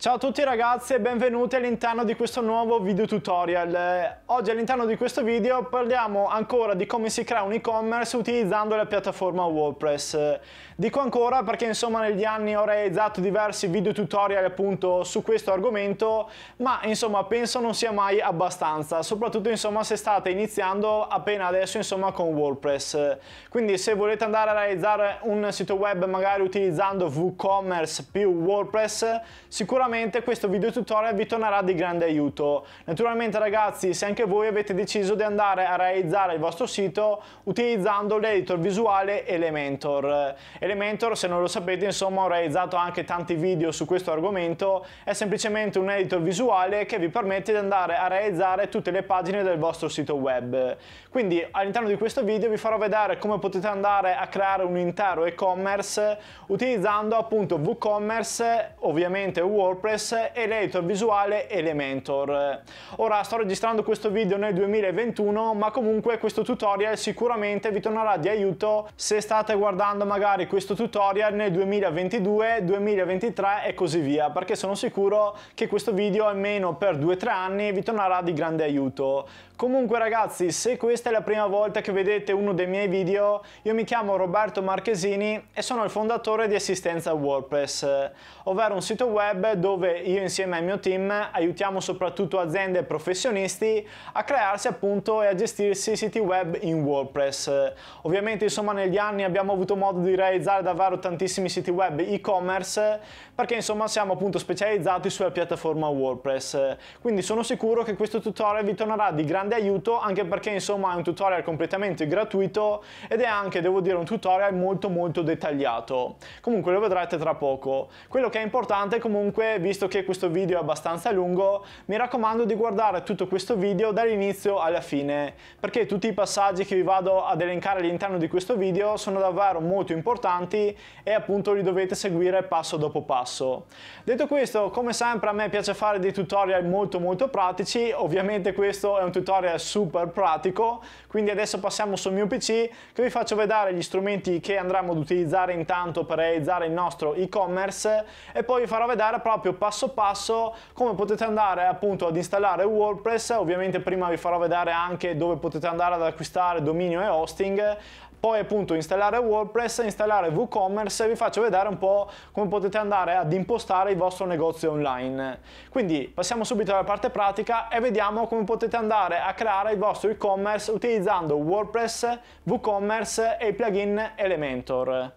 Ciao a tutti ragazzi e benvenuti all'interno di questo nuovo video tutorial. Eh, oggi all'interno di questo video parliamo ancora di come si crea un e-commerce utilizzando la piattaforma WordPress. Eh, dico ancora perché insomma negli anni ho realizzato diversi video tutorial appunto su questo argomento, ma insomma penso non sia mai abbastanza, soprattutto insomma se state iniziando appena adesso insomma con WordPress. Eh, quindi se volete andare a realizzare un sito web magari utilizzando WooCommerce più WordPress, sicuramente sicuramente questo video tutorial vi tornerà di grande aiuto. Naturalmente ragazzi se anche voi avete deciso di andare a realizzare il vostro sito utilizzando l'editor visuale Elementor. Elementor se non lo sapete insomma ho realizzato anche tanti video su questo argomento, è semplicemente un editor visuale che vi permette di andare a realizzare tutte le pagine del vostro sito web. Quindi all'interno di questo video vi farò vedere come potete andare a creare un intero e-commerce utilizzando appunto WooCommerce, ovviamente WordPress WordPress, editor visuale Elementor. Ora sto registrando questo video nel 2021 ma comunque questo tutorial sicuramente vi tornerà di aiuto se state guardando magari questo tutorial nel 2022, 2023 e così via perché sono sicuro che questo video almeno per 2-3 anni vi tornerà di grande aiuto. Comunque ragazzi, se questa è la prima volta che vedete uno dei miei video, io mi chiamo Roberto Marchesini e sono il fondatore di Assistenza WordPress, ovvero un sito web dove io insieme al mio team aiutiamo soprattutto aziende e professionisti a crearsi appunto e a gestirsi siti web in WordPress. Ovviamente insomma negli anni abbiamo avuto modo di realizzare davvero tantissimi siti web e-commerce perché insomma siamo appunto specializzati sulla piattaforma WordPress. Quindi sono sicuro che questo tutorial vi tornerà di grande grande aiuto anche perché insomma è un tutorial completamente gratuito ed è anche devo dire un tutorial molto molto dettagliato comunque lo vedrete tra poco quello che è importante comunque visto che questo video è abbastanza lungo mi raccomando di guardare tutto questo video dall'inizio alla fine perché tutti i passaggi che vi vado ad elencare all'interno di questo video sono davvero molto importanti e appunto li dovete seguire passo dopo passo detto questo come sempre a me piace fare dei tutorial molto molto pratici ovviamente questo è un tutorial tutorial super pratico, quindi adesso passiamo sul mio PC che vi faccio vedere gli strumenti che andremo ad utilizzare intanto per realizzare il nostro e-commerce e poi vi farò vedere proprio passo passo come potete andare appunto ad installare WordPress, ovviamente prima vi farò vedere anche dove potete andare ad acquistare dominio e hosting, poi appunto installare WordPress, installare WooCommerce e vi faccio vedere un po' come potete andare ad impostare il vostro negozio online. Quindi passiamo subito alla parte pratica e vediamo come potete andare a creare il vostro e-commerce utilizzando WordPress, WooCommerce e il plugin Elementor.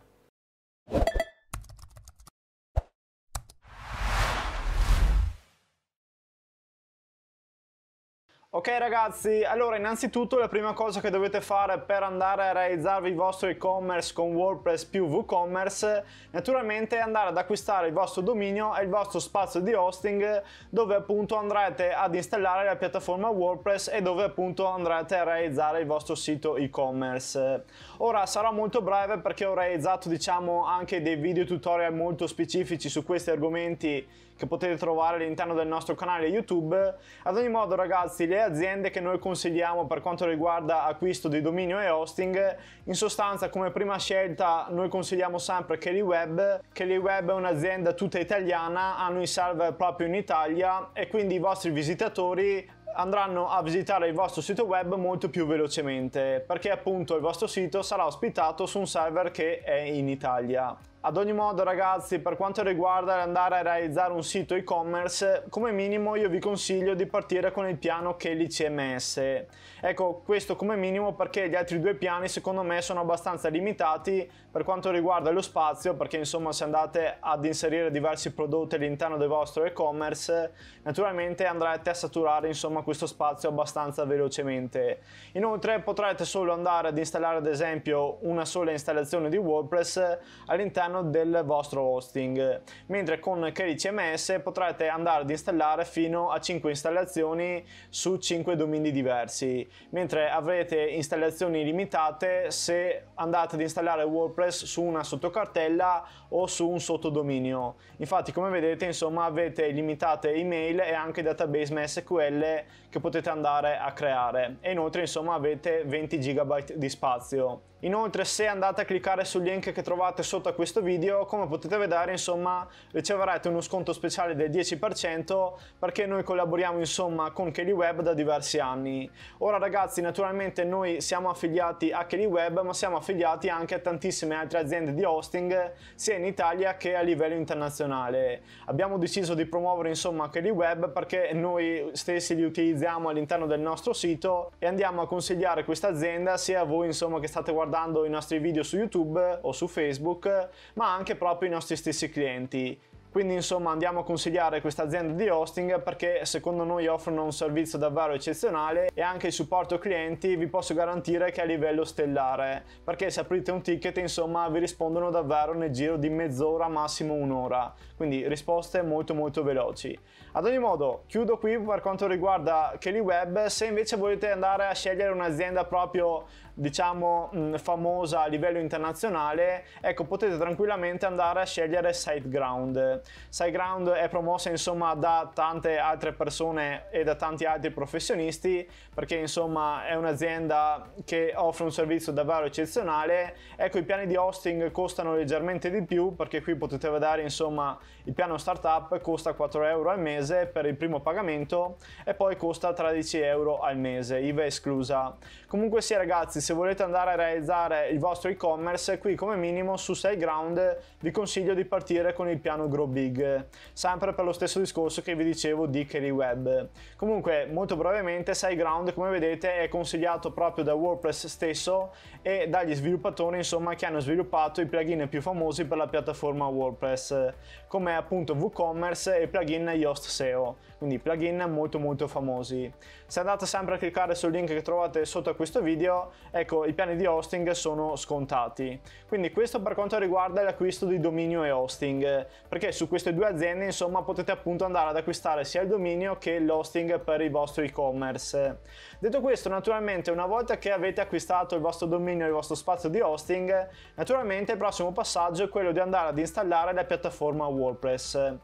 Ok ragazzi, allora innanzitutto la prima cosa che dovete fare per andare a realizzarvi il vostro e-commerce con WordPress più WooCommerce naturalmente è andare ad acquistare il vostro dominio e il vostro spazio di hosting dove appunto andrete ad installare la piattaforma WordPress e dove appunto andrete a realizzare il vostro sito e-commerce. Ora sarò molto breve perché ho realizzato diciamo anche dei video tutorial molto specifici su questi argomenti che potete trovare all'interno del nostro canale YouTube. Ad ogni modo ragazzi le aziende che noi consigliamo per quanto riguarda acquisto di dominio e hosting, in sostanza come prima scelta noi consigliamo sempre Kelly Web. Kelly Web è un'azienda tutta italiana, hanno i server proprio in Italia e quindi i vostri visitatori andranno a visitare il vostro sito web molto più velocemente perché appunto il vostro sito sarà ospitato su un server che è in Italia. Ad ogni modo ragazzi, per quanto riguarda andare a realizzare un sito e-commerce, come minimo io vi consiglio di partire con il piano KeliCMS. Ecco, questo come minimo perché gli altri due piani secondo me sono abbastanza limitati per quanto riguarda lo spazio, perché insomma se andate ad inserire diversi prodotti all'interno del vostro e-commerce, naturalmente andrete a saturare insomma questo spazio abbastanza velocemente. Inoltre potrete solo andare ad installare ad esempio una sola installazione di WordPress all'interno del vostro hosting, mentre con Carry CMS potrete andare ad installare fino a 5 installazioni su 5 domini diversi, mentre avrete installazioni limitate se andate ad installare WordPress WordPress su una sottocartella o su un sottodominio. Infatti come vedete insomma avete limitate email e anche database MySQL che potete andare a creare e inoltre insomma avete 20 GB di spazio. Inoltre se andate a cliccare sul link che trovate sotto a questo video come potete vedere insomma riceverete uno sconto speciale del 10% perché noi collaboriamo insomma con Kelly Web da diversi anni. Ora ragazzi naturalmente noi siamo affiliati a Kelly Web ma siamo affiliati anche a tantissime tantissime altre aziende di hosting sia in Italia che a livello internazionale. Abbiamo deciso di promuovere insomma anche di web perché noi stessi li utilizziamo all'interno del nostro sito e andiamo a consigliare questa azienda sia a voi insomma che state guardando i nostri video su YouTube o su Facebook ma anche proprio i nostri stessi clienti. Quindi insomma andiamo a consigliare questa azienda di hosting perché secondo noi offrono un servizio davvero eccezionale e anche il supporto clienti vi posso garantire che è a livello stellare perché se aprite un ticket insomma vi rispondono davvero nel giro di mezz'ora massimo un'ora quindi risposte molto molto veloci ad ogni modo, chiudo qui per quanto riguarda Kelly Web. Se invece volete andare a scegliere un'azienda proprio, diciamo, mm, famosa a livello internazionale, ecco, potete tranquillamente andare a scegliere SiteGround. SiteGround è promossa, insomma, da tante altre persone e da tanti altri professionisti, perché, insomma, è un'azienda che offre un servizio davvero eccezionale. Ecco, i piani di hosting costano leggermente di più, perché qui potete vedere, insomma, il piano startup costa 4 euro al mese mese per il primo pagamento e poi costa 13 euro al mese, IVA esclusa. Comunque sì ragazzi, se volete andare a realizzare il vostro e-commerce, qui come minimo su SiteGround vi consiglio di partire con il piano Grow Big, sempre per lo stesso discorso che vi dicevo di KeriWeb. Comunque molto brevemente SiteGround come vedete è consigliato proprio da WordPress stesso e dagli sviluppatori insomma che hanno sviluppato i plugin più famosi per la piattaforma WordPress, come appunto WooCommerce e plugin Yoast SEO, quindi plugin molto molto famosi se andate sempre a cliccare sul link che trovate sotto a questo video, ecco i piani di hosting sono scontati. Quindi questo per quanto riguarda l'acquisto di dominio e hosting, perché su queste due aziende insomma potete appunto andare ad acquistare sia il dominio che l'hosting per il vostro e-commerce. Detto questo naturalmente una volta che avete acquistato il vostro dominio e il vostro spazio di hosting, naturalmente il prossimo passaggio è quello di andare ad installare la piattaforma WordPress.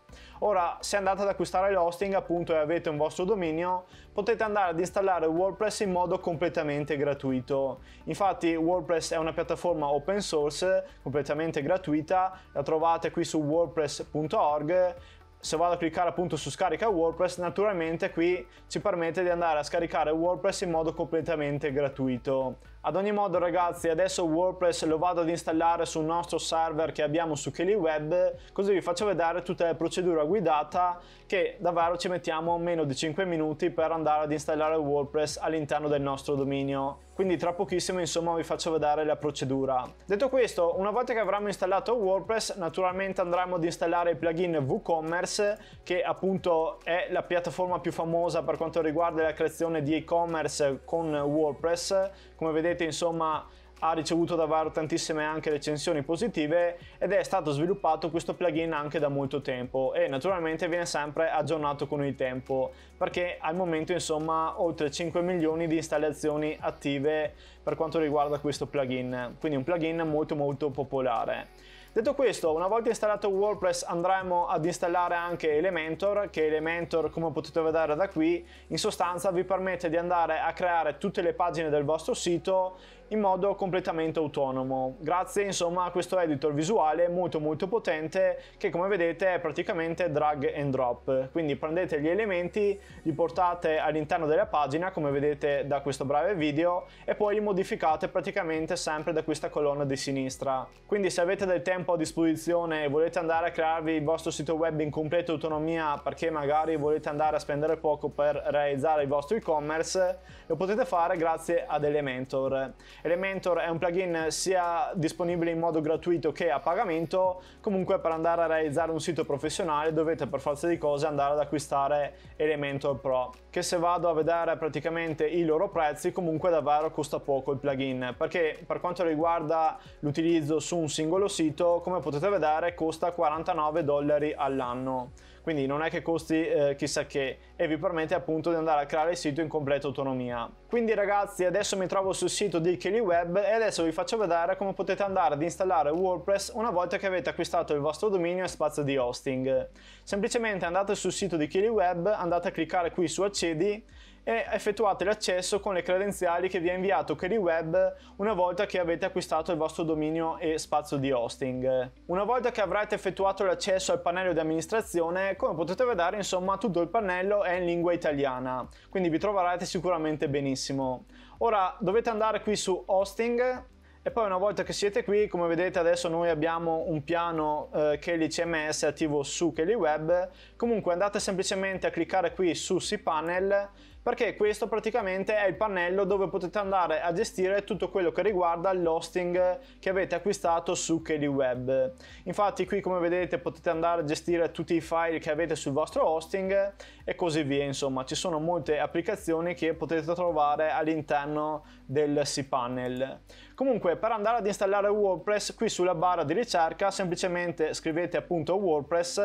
Ora se andate ad acquistare l'hosting appunto e avete un vostro dominio, potete andare ad installare WordPress in modo completamente gratuito. Infatti WordPress è una piattaforma open source completamente gratuita, la trovate qui su wordpress.org se vado a cliccare appunto su scarica WordPress, naturalmente qui ci permette di andare a scaricare WordPress in modo completamente gratuito. Ad ogni modo ragazzi adesso WordPress lo vado ad installare sul nostro server che abbiamo su KeliWeb così vi faccio vedere tutta la procedura guidata che davvero ci mettiamo meno di 5 minuti per andare ad installare WordPress all'interno del nostro dominio. Quindi tra pochissimo insomma vi faccio vedere la procedura. Detto questo una volta che avremo installato WordPress naturalmente andremo ad installare il plugin WooCommerce che appunto è la piattaforma più famosa per quanto riguarda la creazione di e-commerce con WordPress come vedete insomma ha ricevuto davvero tantissime anche recensioni positive ed è stato sviluppato questo plugin anche da molto tempo e naturalmente viene sempre aggiornato con il tempo perché al momento insomma oltre 5 milioni di installazioni attive per quanto riguarda questo plugin quindi un plugin molto molto popolare Detto questo, una volta installato WordPress andremo ad installare anche Elementor, che Elementor, come potete vedere da qui, in sostanza vi permette di andare a creare tutte le pagine del vostro sito in modo completamente autonomo grazie insomma a questo editor visuale molto molto potente che come vedete è praticamente drag and drop quindi prendete gli elementi li portate all'interno della pagina come vedete da questo breve video e poi li modificate praticamente sempre da questa colonna di sinistra quindi se avete del tempo a disposizione e volete andare a crearvi il vostro sito web in completa autonomia perché magari volete andare a spendere poco per realizzare il vostro e-commerce lo potete fare grazie ad Elementor Elementor è un plugin sia disponibile in modo gratuito che a pagamento, comunque per andare a realizzare un sito professionale dovete per forza di cose andare ad acquistare Elementor Pro, che se vado a vedere praticamente i loro prezzi comunque davvero costa poco il plugin, perché per quanto riguarda l'utilizzo su un singolo sito, come potete vedere costa 49 dollari all'anno quindi non è che costi eh, chissà che e vi permette appunto di andare a creare il sito in completa autonomia. Quindi ragazzi adesso mi trovo sul sito di KiliWeb e adesso vi faccio vedere come potete andare ad installare WordPress una volta che avete acquistato il vostro dominio e spazio di hosting. Semplicemente andate sul sito di KiliWeb, andate a cliccare qui su accedi e effettuate l'accesso con le credenziali che vi ha inviato KDWeb una volta che avete acquistato il vostro dominio e spazio di hosting. Una volta che avrete effettuato l'accesso al pannello di amministrazione, come potete vedere, insomma, tutto il pannello è in lingua italiana, quindi vi troverete sicuramente benissimo. Ora dovete andare qui su hosting e poi una volta che siete qui, come vedete adesso noi abbiamo un piano eh, Kelly CMS attivo su Kelly Web. Comunque andate semplicemente a cliccare qui su cPanel perché questo praticamente è il pannello dove potete andare a gestire tutto quello che riguarda l'hosting che avete acquistato su KDWeb. Infatti qui come vedete potete andare a gestire tutti i file che avete sul vostro hosting e così via, insomma ci sono molte applicazioni che potete trovare all'interno del cPanel. Comunque per andare ad installare WordPress qui sulla barra di ricerca semplicemente scrivete appunto WordPress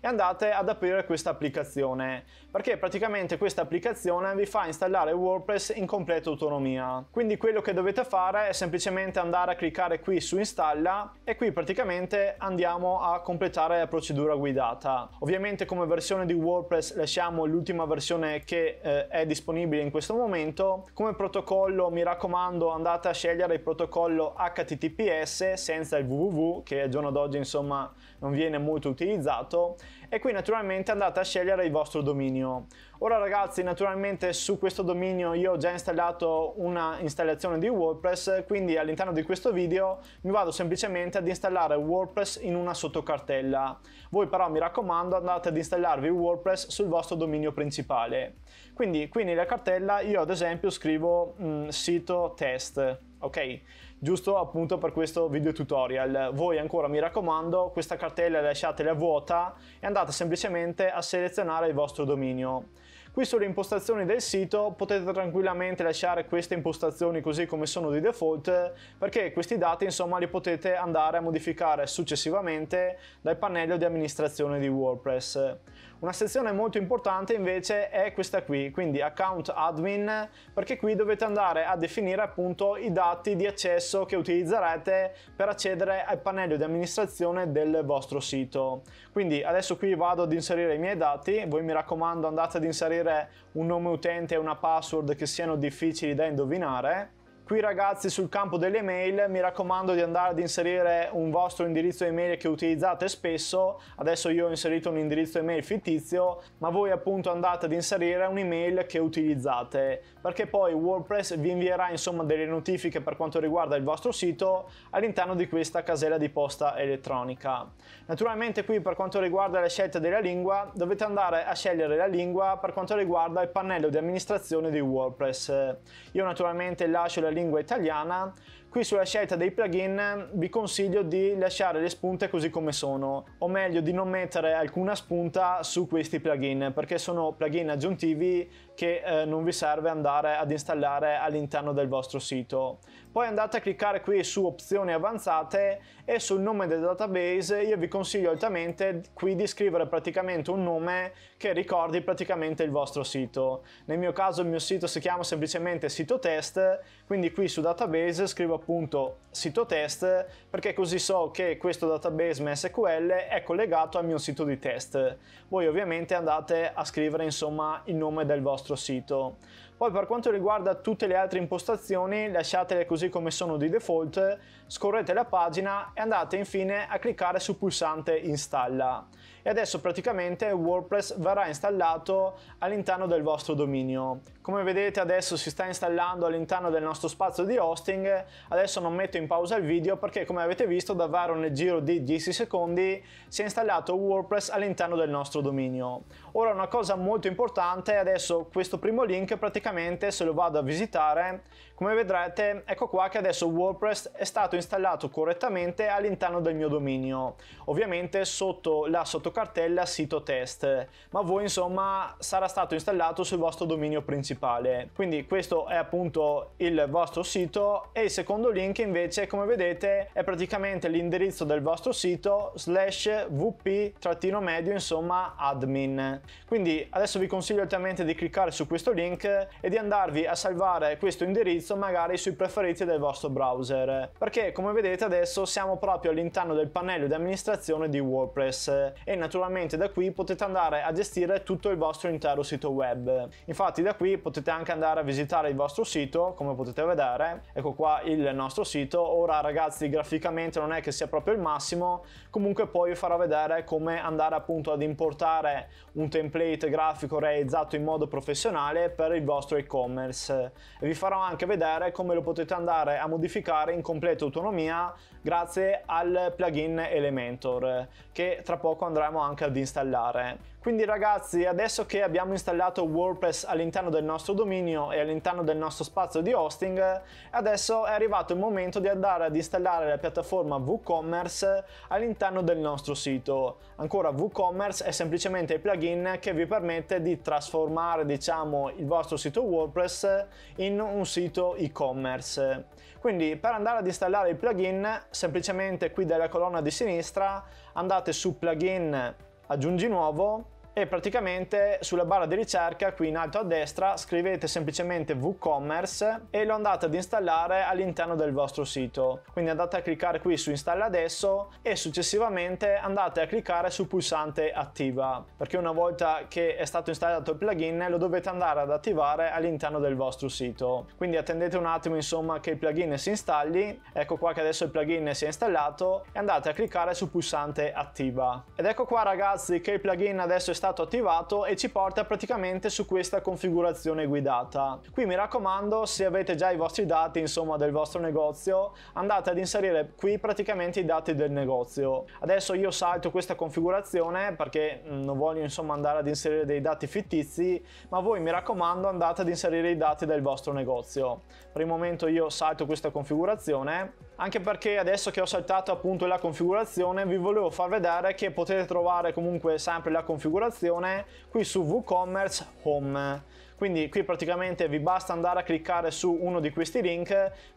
e andate ad aprire questa applicazione perché praticamente questa applicazione vi fa installare WordPress in completa autonomia. Quindi quello che dovete fare è semplicemente andare a cliccare qui su installa e qui praticamente andiamo a completare la procedura guidata. Ovviamente come versione di WordPress lasciamo l'ultima versione che eh, è disponibile in questo momento. Come protocollo mi raccomando andate a scegliere i protocolli protocollo HTTPS senza il www che al giorno d'oggi insomma non viene molto utilizzato e qui naturalmente andate a scegliere il vostro dominio. Ora ragazzi naturalmente su questo dominio io ho già installato una installazione di WordPress quindi all'interno di questo video mi vado semplicemente ad installare WordPress in una sottocartella. Voi però mi raccomando andate ad installarvi WordPress sul vostro dominio principale. Quindi qui nella cartella io ad esempio scrivo mh, mm, sito test ok? Giusto appunto per questo video tutorial. Voi ancora mi raccomando, questa cartella lasciatela vuota e andate semplicemente a selezionare il vostro dominio. Qui sulle impostazioni del sito potete tranquillamente lasciare queste impostazioni così come sono di default perché questi dati insomma li potete andare a modificare successivamente dal pannello di amministrazione di WordPress. Una sezione molto importante invece è questa qui, quindi account admin, perché qui dovete andare a definire appunto i dati di accesso che utilizzerete per accedere al pannello di amministrazione del vostro sito. Quindi adesso qui vado ad inserire i miei dati, voi mi raccomando andate ad inserire un nome utente e una password che siano difficili da indovinare Qui ragazzi sul campo delle mail mi raccomando di andare ad inserire un vostro indirizzo email che utilizzate spesso, adesso io ho inserito un indirizzo email fittizio, ma voi appunto andate ad inserire un'email che utilizzate, perché poi WordPress vi invierà insomma delle notifiche per quanto riguarda il vostro sito all'interno di questa casella di posta elettronica. Naturalmente qui per quanto riguarda la scelta della lingua dovete andare a scegliere la lingua per quanto riguarda il pannello di amministrazione di WordPress. Io naturalmente lascio la lingua italiana Qui sulla scelta dei plugin vi consiglio di lasciare le spunte così come sono, o meglio di non mettere alcuna spunta su questi plugin, perché sono plugin aggiuntivi che eh, non vi serve andare ad installare all'interno del vostro sito. Poi andate a cliccare qui su opzioni avanzate e sul nome del database io vi consiglio altamente qui di scrivere praticamente un nome che ricordi praticamente il vostro sito. Nel mio caso il mio sito si chiama semplicemente sito test, quindi qui su database scrivo appunto sito test perché così so che questo database MySQL è collegato al mio sito di test. Voi ovviamente andate a scrivere insomma il nome del vostro sito. Poi per quanto riguarda tutte le altre impostazioni lasciatele così come sono di default, scorrete la pagina e andate infine a cliccare sul pulsante installa e adesso praticamente WordPress verrà installato all'interno del vostro dominio. Come vedete adesso si sta installando all'interno del nostro spazio di hosting, adesso non metto in pausa il video perché come avete visto davvero nel giro di 10 secondi si è installato WordPress all'interno del nostro dominio. Ora una cosa molto importante, adesso questo primo link praticamente se lo vado a visitare, come vedrete ecco qua che adesso WordPress è stato installato correttamente all'interno del mio dominio. Ovviamente sotto la sottocorrente cartella sito test, ma voi insomma sarà stato installato sul vostro dominio principale. Quindi questo è appunto il vostro sito e il secondo link invece come vedete è praticamente l'indirizzo del vostro sito slash vp-medio insomma admin. Quindi adesso vi consiglio altamente di cliccare su questo link e di andarvi a salvare questo indirizzo magari sui preferiti del vostro browser perché come vedete adesso siamo proprio all'interno del pannello di amministrazione di WordPress e in naturalmente da qui potete andare a gestire tutto il vostro intero sito web. Infatti da qui potete anche andare a visitare il vostro sito, come potete vedere, ecco qua il nostro sito. Ora ragazzi graficamente non è che sia proprio il massimo, comunque poi vi farò vedere come andare appunto ad importare un template grafico realizzato in modo professionale per il vostro e-commerce. E vi farò anche vedere come lo potete andare a modificare in completa autonomia grazie al plugin Elementor che tra poco andremo andiamo anche ad installare. Quindi ragazzi adesso che abbiamo installato WordPress all'interno del nostro dominio e all'interno del nostro spazio di hosting adesso è arrivato il momento di andare ad installare la piattaforma WooCommerce all'interno del nostro sito. Ancora WooCommerce è semplicemente il plugin che vi permette di trasformare diciamo il vostro sito WordPress in un sito e-commerce. Quindi per andare ad installare il plugin semplicemente qui dalla colonna di sinistra andate su plugin aggiungi nuovo e praticamente sulla barra di ricerca qui in alto a destra scrivete semplicemente WooCommerce e lo andate ad installare all'interno del vostro sito. Quindi andate a cliccare qui su installa adesso e successivamente andate a cliccare sul pulsante attiva perché una volta che è stato installato il plugin lo dovete andare ad attivare all'interno del vostro sito. Quindi attendete un attimo insomma che il plugin si installi, ecco qua che adesso il plugin si è installato e andate a cliccare sul pulsante attiva. Ed ecco qua ragazzi che il plugin adesso è stato stato attivato e ci porta praticamente su questa configurazione guidata. Qui mi raccomando se avete già i vostri dati insomma del vostro negozio andate ad inserire qui praticamente i dati del negozio. Adesso io salto questa configurazione perché mm, non voglio insomma andare ad inserire dei dati fittizi ma voi mi raccomando andate ad inserire i dati del vostro negozio. Per il momento io salto questa configurazione anche perché adesso che ho saltato appunto la configurazione vi volevo far vedere che potete trovare comunque sempre la configurazione prenotazione qui su WooCommerce Home. Quindi qui praticamente vi basta andare a cliccare su uno di questi link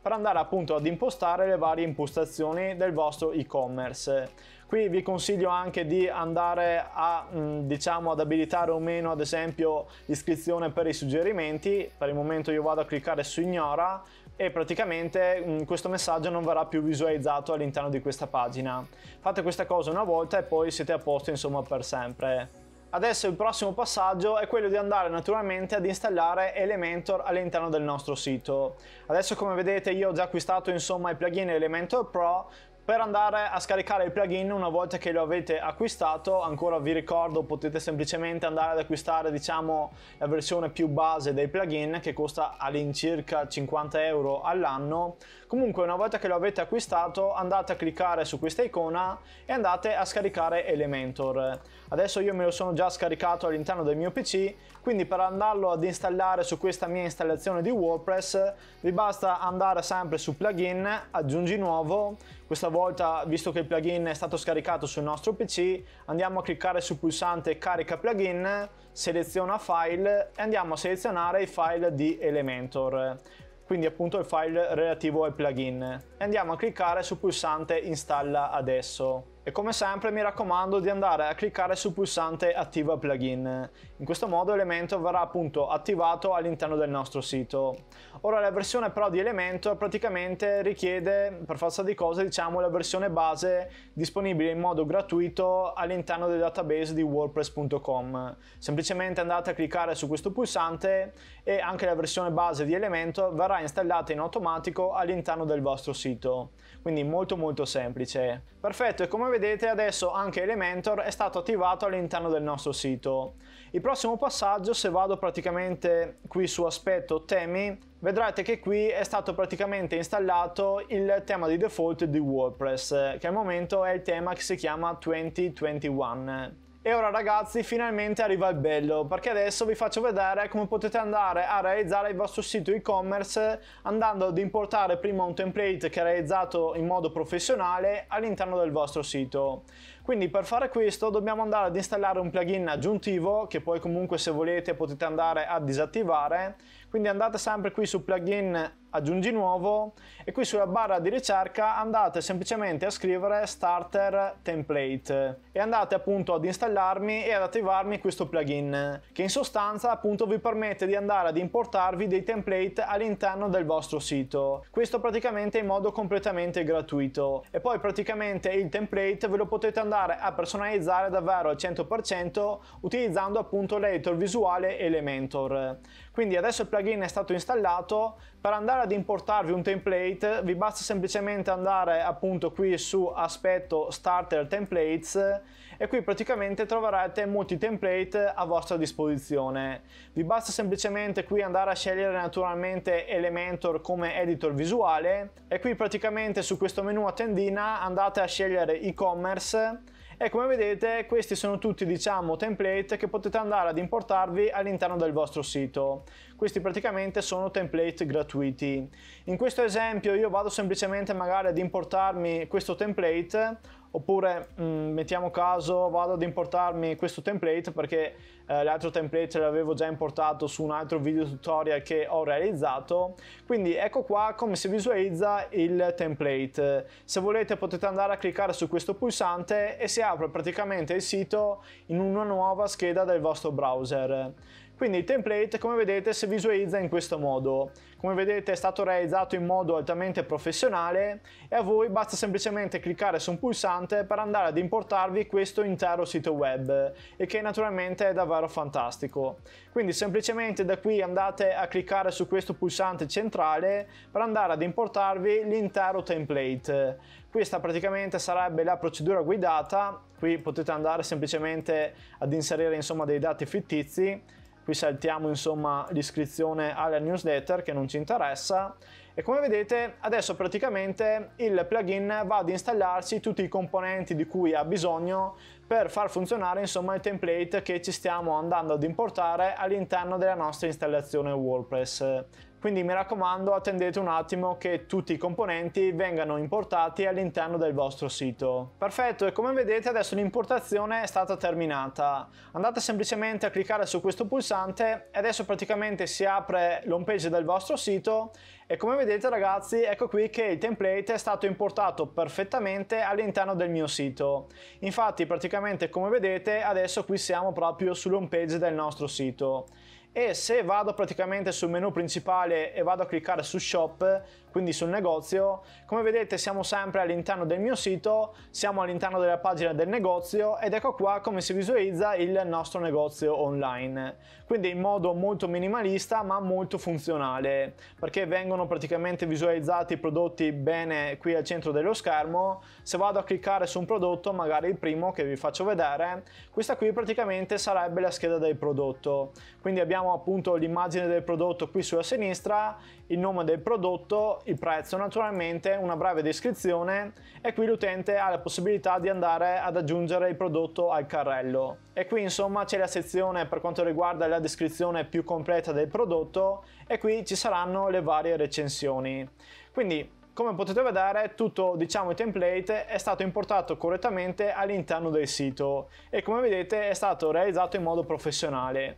per andare appunto ad impostare le varie impostazioni del vostro e-commerce. Qui vi consiglio anche di andare a mm, diciamo ad abilitare o meno ad esempio l'iscrizione per i suggerimenti. Per il momento io vado a cliccare su ignora e praticamente mm, questo messaggio non verrà più visualizzato all'interno di questa pagina. Fate questa cosa una volta e poi siete a posto insomma per sempre. Adesso il prossimo passaggio è quello di andare naturalmente ad installare Elementor all'interno del nostro sito. Adesso come vedete io ho già acquistato insomma il plugin Elementor Pro, per andare a scaricare il plugin una volta che lo avete acquistato ancora vi ricordo potete semplicemente andare ad acquistare diciamo la versione più base dei plugin che costa all'incirca 50 euro all'anno comunque una volta che lo avete acquistato andate a cliccare su questa icona e andate a scaricare Elementor adesso io me lo sono già scaricato all'interno del mio pc quindi per andarlo ad installare su questa mia installazione di WordPress vi basta andare sempre su plugin aggiungi nuovo questa volta, visto che il plugin è stato scaricato sul nostro PC, andiamo a cliccare sul pulsante carica plugin, seleziona file e andiamo a selezionare i file di Elementor quindi appunto il file relativo al plugin e andiamo a cliccare sul pulsante installa adesso e come sempre mi raccomando di andare a cliccare sul pulsante attiva plugin. In questo modo Elemento verrà appunto attivato all'interno del nostro sito. Ora la versione pro di Elemento praticamente richiede per forza di cose diciamo la versione base disponibile in modo gratuito all'interno del database di wordpress.com. Semplicemente andate a cliccare su questo pulsante e anche la versione base di Elemento verrà installata in automatico all'interno del vostro sito. Quindi molto molto semplice. Perfetto e come vedete vedete adesso anche Elementor è stato attivato all'interno del nostro sito. Il prossimo passaggio, se vado praticamente qui su aspetto temi, vedrete che qui è stato praticamente installato il tema di default di WordPress, che al momento è il tema che si chiama 2021. E ora ragazzi finalmente arriva il bello perché adesso vi faccio vedere come potete andare a realizzare il vostro sito e-commerce andando ad importare prima un template che è realizzato in modo professionale all'interno del vostro sito. Quindi per fare questo dobbiamo andare ad installare un plugin aggiuntivo che poi comunque se volete potete andare a disattivare. Quindi andate sempre qui su plugin aggiungi nuovo e qui sulla barra di ricerca andate semplicemente a scrivere starter template e andate appunto ad installarmi e ad attivarmi questo plugin che in sostanza appunto vi permette di andare ad importarvi dei template all'interno del vostro sito questo praticamente in modo completamente gratuito e poi praticamente il template ve lo potete andare a personalizzare davvero al 100% utilizzando appunto l'editor visuale Elementor quindi adesso il plugin è stato installato per andare andare ad importarvi un template vi basta semplicemente andare appunto qui su aspetto starter templates e qui praticamente troverete molti template a vostra disposizione. Vi basta semplicemente qui andare a scegliere naturalmente Elementor come editor visuale e qui praticamente su questo menu a tendina andate a scegliere e-commerce e come vedete questi sono tutti diciamo template che potete andare ad importarvi all'interno del vostro sito. Questi praticamente sono template gratuiti. In questo esempio io vado semplicemente magari ad importarmi questo template oppure mh, mm, mettiamo caso vado ad importarmi questo template perché eh, l'altro template l'avevo già importato su un altro video tutorial che ho realizzato quindi ecco qua come si visualizza il template se volete potete andare a cliccare su questo pulsante e si apre praticamente il sito in una nuova scheda del vostro browser quindi il template come vedete si visualizza in questo modo. Come vedete è stato realizzato in modo altamente professionale e a voi basta semplicemente cliccare su un pulsante per andare ad importarvi questo intero sito web e che naturalmente è davvero fantastico. Quindi semplicemente da qui andate a cliccare su questo pulsante centrale per andare ad importarvi l'intero template. Questa praticamente sarebbe la procedura guidata, qui potete andare semplicemente ad inserire insomma dei dati fittizi qui saltiamo insomma l'iscrizione alla newsletter che non ci interessa e come vedete adesso praticamente il plugin va ad installarci tutti i componenti di cui ha bisogno per far funzionare insomma il template che ci stiamo andando ad importare all'interno della nostra installazione WordPress. Quindi mi raccomando attendete un attimo che tutti i componenti vengano importati all'interno del vostro sito. Perfetto e come vedete adesso l'importazione è stata terminata. Andate semplicemente a cliccare su questo pulsante e adesso praticamente si apre l'home page del vostro sito e come vedete ragazzi ecco qui che il template è stato importato perfettamente all'interno del mio sito. Infatti praticamente come vedete adesso qui siamo proprio sull'home page del nostro sito e se vado praticamente sul menu principale e vado a cliccare su shop quindi sul negozio come vedete siamo sempre all'interno del mio sito siamo all'interno della pagina del negozio ed ecco qua come si visualizza il nostro negozio online quindi in modo molto minimalista ma molto funzionale perché vengono praticamente visualizzati i prodotti bene qui al centro dello schermo se vado a cliccare su un prodotto magari il primo che vi faccio vedere questa qui praticamente sarebbe la scheda del prodotto quindi abbiamo abbiamo appunto l'immagine del prodotto qui sulla sinistra, il nome del prodotto, il prezzo naturalmente, una breve descrizione e qui l'utente ha la possibilità di andare ad aggiungere il prodotto al carrello. E qui insomma c'è la sezione per quanto riguarda la descrizione più completa del prodotto e qui ci saranno le varie recensioni. Quindi come potete vedere tutto diciamo il template è stato importato correttamente all'interno del sito e come vedete è stato realizzato in modo professionale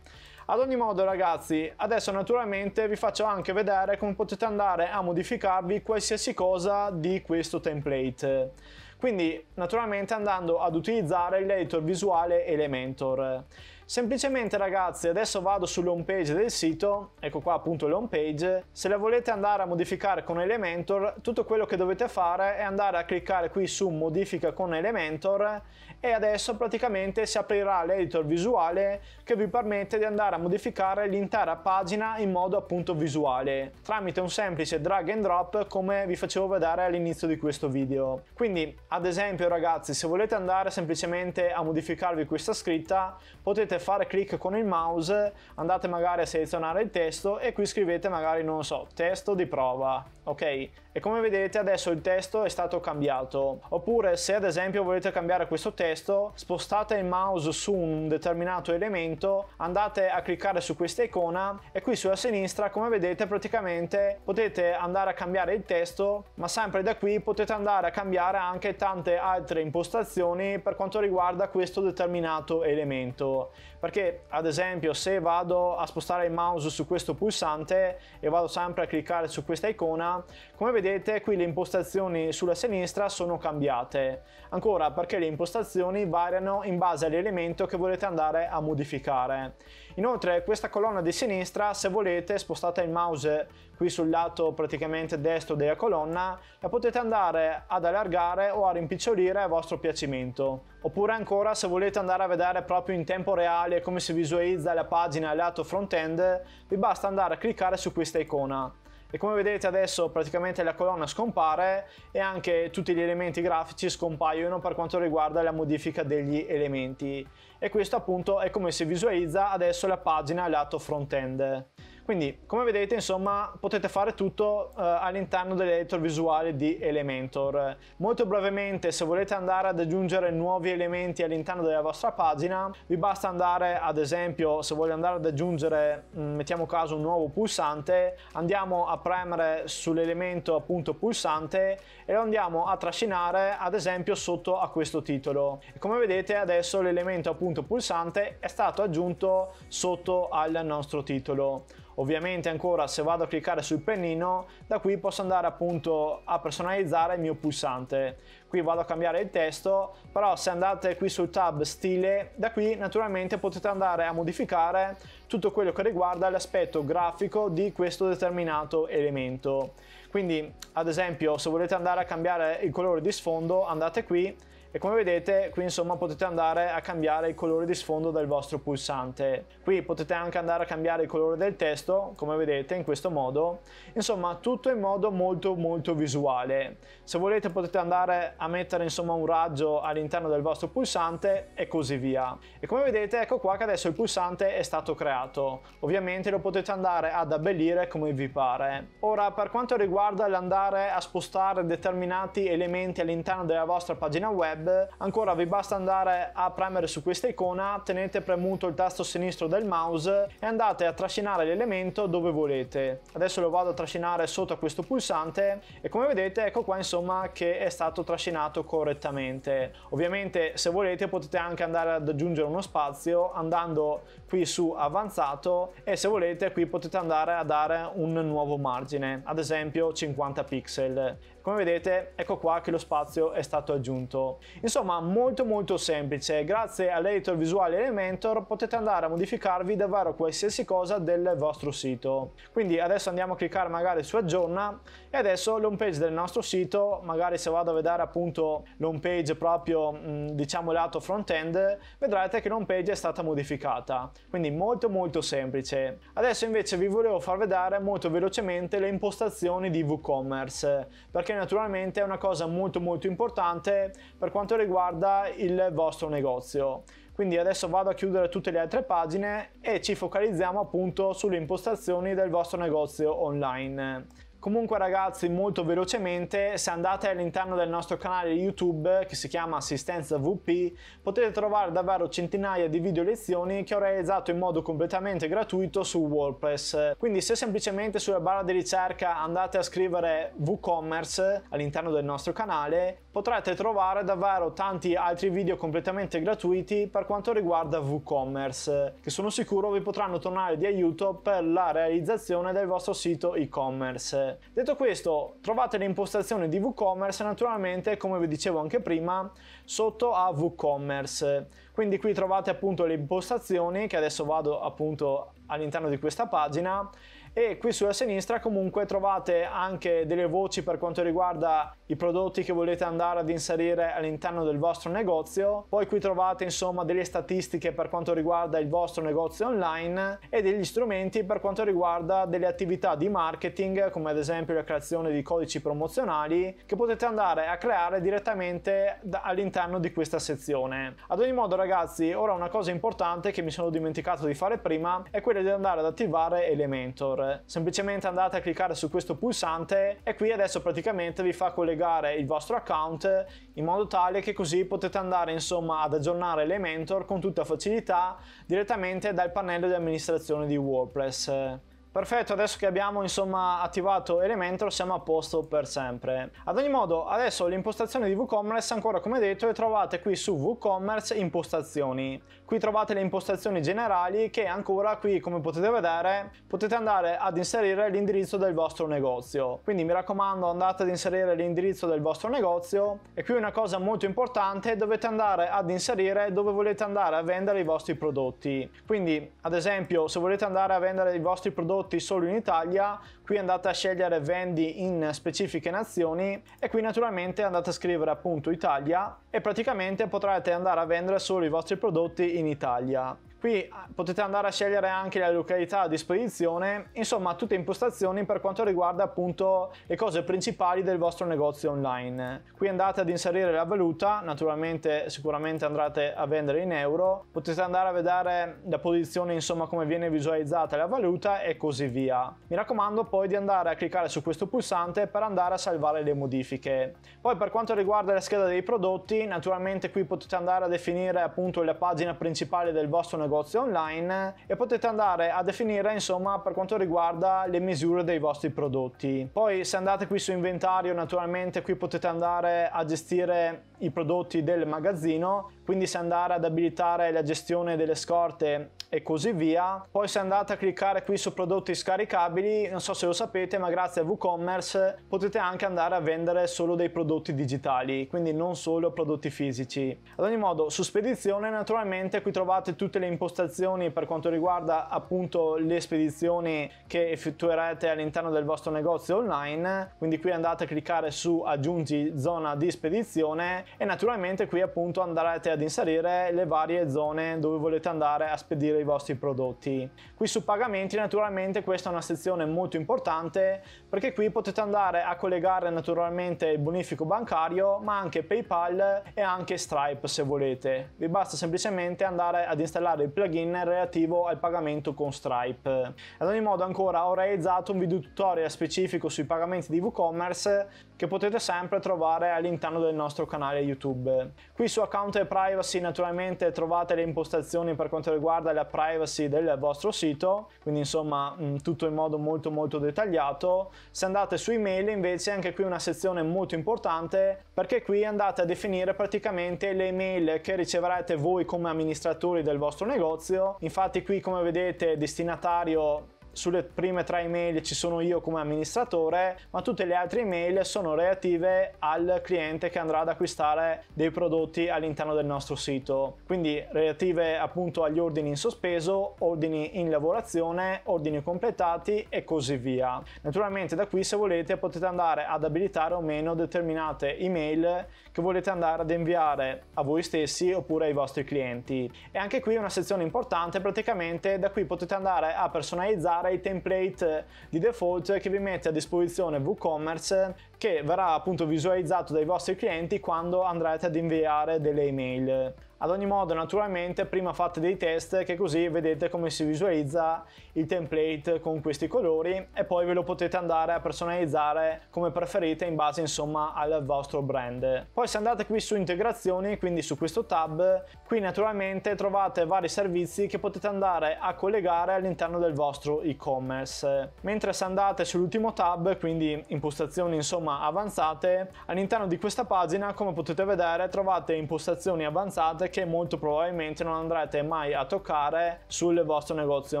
ad ogni modo ragazzi, adesso naturalmente vi faccio anche vedere come potete andare a modificarvi qualsiasi cosa di questo template. Quindi naturalmente andando ad utilizzare l'editor visuale Elementor. Semplicemente ragazzi adesso vado sulle home page del sito, ecco qua appunto le home page, se la volete andare a modificare con Elementor tutto quello che dovete fare è andare a cliccare qui su modifica con Elementor e adesso praticamente si aprirà l'editor visuale che vi permette di andare a modificare l'intera pagina in modo appunto visuale tramite un semplice drag and drop come vi facevo vedere all'inizio di questo video. Quindi ad esempio ragazzi se volete andare semplicemente a modificarvi questa scritta potete fare clic con il mouse, andate magari a selezionare il testo e qui scrivete magari, non so, testo di prova, ok? E come vedete adesso il testo è stato cambiato. Oppure se ad esempio volete cambiare questo testo, spostate il mouse su un determinato elemento, andate a cliccare su questa icona e qui sulla sinistra come vedete praticamente potete andare a cambiare il testo, ma sempre da qui potete andare a cambiare anche tante altre impostazioni per quanto riguarda questo determinato elemento perché ad esempio se vado a spostare il mouse su questo pulsante e vado sempre a cliccare su questa icona come vedete qui le impostazioni sulla sinistra sono cambiate ancora perché le impostazioni variano in base all'elemento che volete andare a modificare inoltre questa colonna di sinistra se volete spostate il mouse qui sul lato praticamente destro della colonna, la potete andare ad allargare o a rimpicciolire a vostro piacimento. Oppure ancora se volete andare a vedere proprio in tempo reale come si visualizza la pagina lato front-end, vi basta andare a cliccare su questa icona e come vedete adesso praticamente la colonna scompare e anche tutti gli elementi grafici scompaiono per quanto riguarda la modifica degli elementi e questo appunto è come si visualizza adesso la pagina lato front end. Quindi come vedete insomma potete fare tutto eh, all'interno dell'editor visuale di Elementor. Molto brevemente se volete andare ad aggiungere nuovi elementi all'interno della vostra pagina vi basta andare ad esempio se voglio andare ad aggiungere mh, mm, mettiamo caso un nuovo pulsante andiamo a premere sull'elemento appunto pulsante e lo andiamo a trascinare ad esempio sotto a questo titolo. E come vedete adesso l'elemento appunto pulsante è stato aggiunto sotto al nostro titolo. Ovviamente ancora se vado a cliccare sul pennino da qui posso andare appunto a personalizzare il mio pulsante. Qui vado a cambiare il testo però se andate qui sul tab stile da qui naturalmente potete andare a modificare tutto quello che riguarda l'aspetto grafico di questo determinato elemento quindi ad esempio se volete andare a cambiare il colore di sfondo andate qui e come vedete qui insomma potete andare a cambiare il colore di sfondo del vostro pulsante. Qui potete anche andare a cambiare il colore del testo come vedete in questo modo. Insomma tutto in modo molto molto visuale. Se volete potete andare a mettere insomma un raggio all'interno del vostro pulsante e così via. E come vedete ecco qua che adesso il pulsante è stato creato. Ovviamente lo potete andare ad abbellire come vi pare. Ora per quanto riguarda l'andare a spostare determinati elementi all'interno della vostra pagina web web. Ancora vi basta andare a premere su questa icona, tenete premuto il tasto sinistro del mouse e andate a trascinare l'elemento dove volete. Adesso lo vado a trascinare sotto a questo pulsante e come vedete ecco qua insomma che è stato trascinato correttamente. Ovviamente se volete potete anche andare ad aggiungere uno spazio andando qui su avanzato e se volete qui potete andare a dare un nuovo margine, ad esempio 50 pixel come vedete ecco qua che lo spazio è stato aggiunto. Insomma molto molto semplice, grazie all'editor visuale Elementor potete andare a modificarvi davvero qualsiasi cosa del vostro sito. Quindi adesso andiamo a cliccare magari su aggiorna e adesso l'home page del nostro sito, magari se vado a vedere appunto l'home page proprio mm, diciamo lato front end, vedrete che l'home page è stata modificata. Quindi molto molto semplice. Adesso invece vi volevo far vedere molto velocemente le impostazioni di WooCommerce perché naturalmente è una cosa molto molto importante per quanto riguarda il vostro negozio. Quindi adesso vado a chiudere tutte le altre pagine e ci focalizziamo appunto sulle impostazioni del vostro negozio online. Comunque ragazzi molto velocemente se andate all'interno del nostro canale YouTube che si chiama Assistenza VP potete trovare davvero centinaia di video lezioni che ho realizzato in modo completamente gratuito su WordPress. Quindi se semplicemente sulla barra di ricerca andate a scrivere WooCommerce all'interno del nostro canale potrete trovare davvero tanti altri video completamente gratuiti per quanto riguarda WooCommerce che sono sicuro vi potranno tornare di aiuto per la realizzazione del vostro sito e-commerce. Detto questo, trovate le impostazioni di WooCommerce naturalmente, come vi dicevo anche prima, sotto a WooCommerce. Quindi qui trovate appunto le impostazioni che adesso vado appunto all'interno di questa pagina e qui sulla sinistra comunque trovate anche delle voci per quanto riguarda i prodotti che volete andare ad inserire all'interno del vostro negozio. Poi qui trovate insomma delle statistiche per quanto riguarda il vostro negozio online e degli strumenti per quanto riguarda delle attività di marketing come ad esempio la creazione di codici promozionali che potete andare a creare direttamente all'interno di questa sezione. Ad ogni modo ragazzi ora una cosa importante che mi sono dimenticato di fare prima è quella di andare ad attivare Elementor. Semplicemente andate a cliccare su questo pulsante e qui adesso praticamente vi fa collegare collegare il vostro account in modo tale che così potete andare insomma ad aggiornare Elementor con tutta facilità direttamente dal pannello di amministrazione di WordPress. Perfetto, adesso che abbiamo insomma attivato Elementor siamo a posto per sempre. Ad ogni modo, adesso l'impostazione di WooCommerce ancora come detto le trovate qui su WooCommerce impostazioni. Qui trovate le impostazioni generali che ancora qui come potete vedere potete andare ad inserire l'indirizzo del vostro negozio. Quindi mi raccomando andate ad inserire l'indirizzo del vostro negozio e qui una cosa molto importante dovete andare ad inserire dove volete andare a vendere i vostri prodotti. Quindi ad esempio se volete andare a vendere i vostri prodotti prodotti solo in Italia, qui andate a scegliere vendi in specifiche nazioni e qui naturalmente andate a scrivere appunto Italia e praticamente potrete andare a vendere solo i vostri prodotti in Italia. Qui ah, potete andare a scegliere anche la località a disposizione, insomma tutte impostazioni per quanto riguarda appunto le cose principali del vostro negozio online. Qui andate ad inserire la valuta, naturalmente sicuramente andrete a vendere in euro, potete andare a vedere la posizione insomma come viene visualizzata la valuta e così via. Mi raccomando poi di andare a cliccare su questo pulsante per andare a salvare le modifiche. Poi per quanto riguarda la scheda dei prodotti, naturalmente qui potete andare a definire appunto la pagina principale del vostro negozio negozio online e potete andare a definire insomma per quanto riguarda le misure dei vostri prodotti. Poi se andate qui su inventario naturalmente qui potete andare a gestire i prodotti del magazzino quindi se andare ad abilitare la gestione delle scorte e così via. Poi se andate a cliccare qui su prodotti scaricabili, non so se lo sapete, ma grazie a WooCommerce potete anche andare a vendere solo dei prodotti digitali, quindi non solo prodotti fisici. Ad ogni modo, su spedizione naturalmente qui trovate tutte le impostazioni per quanto riguarda appunto le spedizioni che effettuerete all'interno del vostro negozio online, quindi qui andate a cliccare su aggiungi zona di spedizione e naturalmente qui appunto andrete a ad inserire le varie zone dove volete andare a spedire i vostri prodotti. Qui su pagamenti naturalmente questa è una sezione molto importante perché qui potete andare a collegare naturalmente il bonifico bancario ma anche PayPal e anche Stripe se volete. Vi basta semplicemente andare ad installare il plugin relativo al pagamento con Stripe. Ad ogni modo ancora ho realizzato un video tutorial specifico sui pagamenti di WooCommerce che potete sempre trovare all'interno del nostro canale YouTube. Qui su account e privacy naturalmente trovate le impostazioni per quanto riguarda la privacy del vostro sito, quindi insomma mm, tutto in modo molto molto dettagliato. Se andate su email invece anche qui una sezione molto importante perché qui andate a definire praticamente le email che riceverete voi come amministratori del vostro negozio. Infatti qui come vedete destinatario sulle prime tre email ci sono io come amministratore, ma tutte le altre email sono relative al cliente che andrà ad acquistare dei prodotti all'interno del nostro sito. Quindi relative appunto agli ordini in sospeso, ordini in lavorazione, ordini completati e così via. Naturalmente da qui se volete potete andare ad abilitare o meno determinate email che volete andare ad inviare a voi stessi oppure ai vostri clienti. E anche qui una sezione importante, praticamente da qui potete andare a personalizzare sfruttare i template eh, di default che vi mette a disposizione WooCommerce che verrà appunto visualizzato dai vostri clienti quando andrete ad inviare delle email. Ad ogni modo, naturalmente, prima fate dei test che così vedete come si visualizza il template con questi colori e poi ve lo potete andare a personalizzare come preferite in base insomma al vostro brand. Poi se andate qui su integrazioni, quindi su questo tab, qui naturalmente trovate vari servizi che potete andare a collegare all'interno del vostro e-commerce. Mentre se andate sull'ultimo tab, quindi impostazioni insomma Roma avanzate, all'interno di questa pagina come potete vedere trovate impostazioni avanzate che molto probabilmente non andrete mai a toccare sul vostro negozio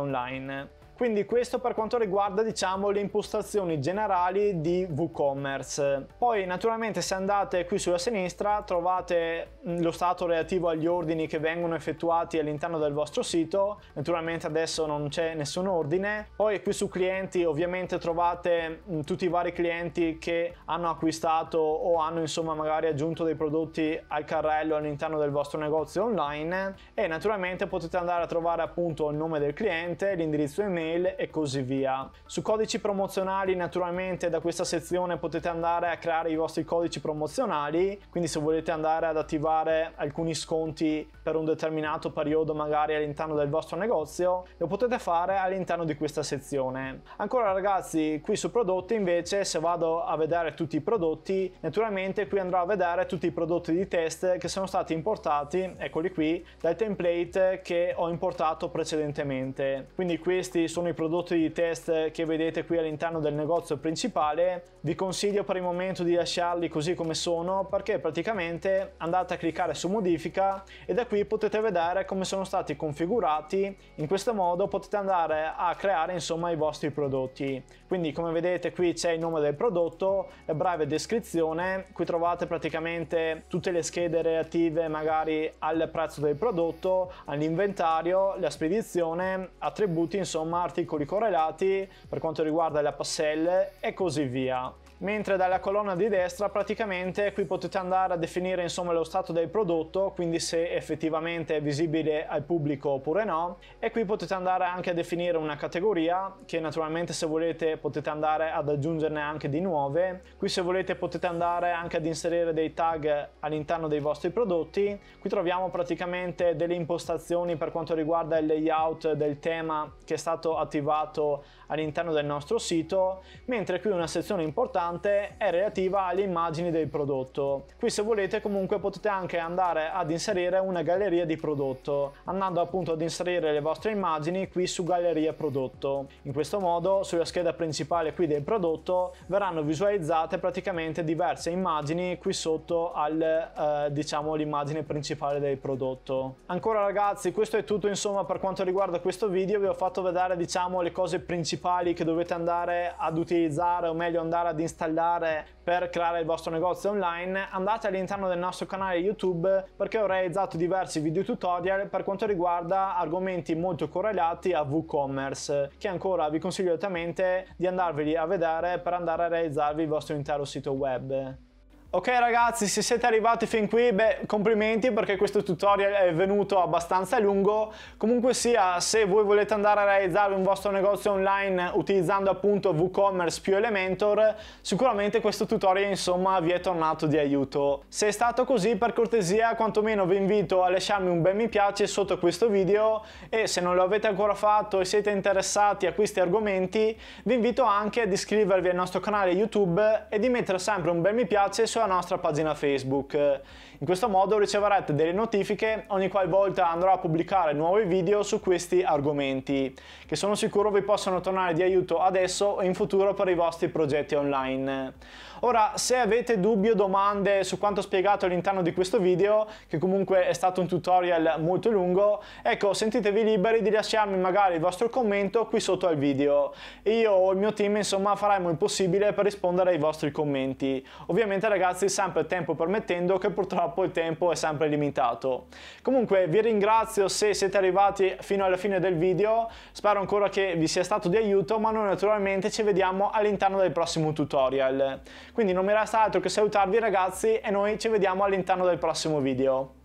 online. Quindi questo per quanto riguarda diciamo le impostazioni generali di WooCommerce. Poi naturalmente se andate qui sulla sinistra trovate mm, lo stato relativo agli ordini che vengono effettuati all'interno del vostro sito, naturalmente adesso non c'è nessun ordine. Poi qui su clienti ovviamente trovate mm, tutti i vari clienti che hanno acquistato o hanno insomma magari aggiunto dei prodotti al carrello all'interno del vostro negozio online e naturalmente potete andare a trovare appunto il nome del cliente, l'indirizzo email mail e così via. Su codici promozionali naturalmente da questa sezione potete andare a creare i vostri codici promozionali, quindi se volete andare ad attivare alcuni sconti per un determinato periodo magari all'interno del vostro negozio, lo potete fare all'interno di questa sezione. Ancora ragazzi, qui su prodotti invece se vado a vedere tutti i prodotti, naturalmente qui andrò a vedere tutti i prodotti di test che sono stati importati, eccoli qui, dal template che ho importato precedentemente. Quindi questi sono sono i prodotti di test che vedete qui all'interno del negozio principale vi consiglio per il momento di lasciarli così come sono perché praticamente andate a cliccare su modifica e da qui potete vedere come sono stati configurati in questo modo potete andare a creare insomma i vostri prodotti quindi come vedete qui c'è il nome del prodotto la breve descrizione qui trovate praticamente tutte le schede relative magari al prezzo del prodotto all'inventario la spedizione attributi insomma articoli correlati per quanto riguarda le appaselle e così via mentre dalla colonna di destra praticamente qui potete andare a definire insomma lo stato del prodotto quindi se effettivamente è visibile al pubblico oppure no e qui potete andare anche a definire una categoria che naturalmente se volete potete andare ad aggiungerne anche di nuove qui se volete potete andare anche ad inserire dei tag all'interno dei vostri prodotti qui troviamo praticamente delle impostazioni per quanto riguarda il layout del tema che è stato attivato all'interno del nostro sito mentre qui una sezione importante importante è relativa alle immagini del prodotto. Qui se volete comunque potete anche andare ad inserire una galleria di prodotto, andando appunto ad inserire le vostre immagini qui su galleria prodotto. In questo modo sulla scheda principale qui del prodotto verranno visualizzate praticamente diverse immagini qui sotto al eh, diciamo l'immagine principale del prodotto. Ancora ragazzi questo è tutto insomma per quanto riguarda questo video, vi ho fatto vedere diciamo le cose principali che dovete andare ad utilizzare o meglio andare ad installare installare per creare il vostro negozio online, andate all'interno del nostro canale YouTube perché ho realizzato diversi video tutorial per quanto riguarda argomenti molto correlati a WooCommerce, che ancora vi consiglio altamente di andarveli a vedere per andare a realizzarvi il vostro intero sito web. Ok ragazzi, se siete arrivati fin qui, beh, complimenti perché questo tutorial è venuto abbastanza lungo. Comunque sia, se voi volete andare a realizzare un vostro negozio online utilizzando appunto WooCommerce più Elementor, sicuramente questo tutorial insomma vi è tornato di aiuto. Se è stato così, per cortesia, quantomeno vi invito a lasciarmi un bel mi piace sotto questo video e se non lo avete ancora fatto e siete interessati a questi argomenti, vi invito anche ad iscrivervi al nostro canale YouTube e di mettere sempre un bel mi piace sulla sulla nostra pagina Facebook in questo modo riceverete delle notifiche ogni qualvolta andrò a pubblicare nuovi video su questi argomenti, che sono sicuro vi possono tornare di aiuto adesso e in futuro per i vostri progetti online. Ora, se avete dubbi o domande su quanto spiegato all'interno di questo video, che comunque è stato un tutorial molto lungo, ecco, sentitevi liberi di lasciarmi magari il vostro commento qui sotto al video. Io o il mio team, insomma, faremo il possibile per rispondere ai vostri commenti. Ovviamente, ragazzi, sempre tempo permettendo che purtroppo purtroppo il tempo è sempre limitato. Comunque vi ringrazio se siete arrivati fino alla fine del video, spero ancora che vi sia stato di aiuto, ma noi naturalmente ci vediamo all'interno del prossimo tutorial. Quindi non mi resta altro che salutarvi ragazzi e noi ci vediamo all'interno del prossimo video.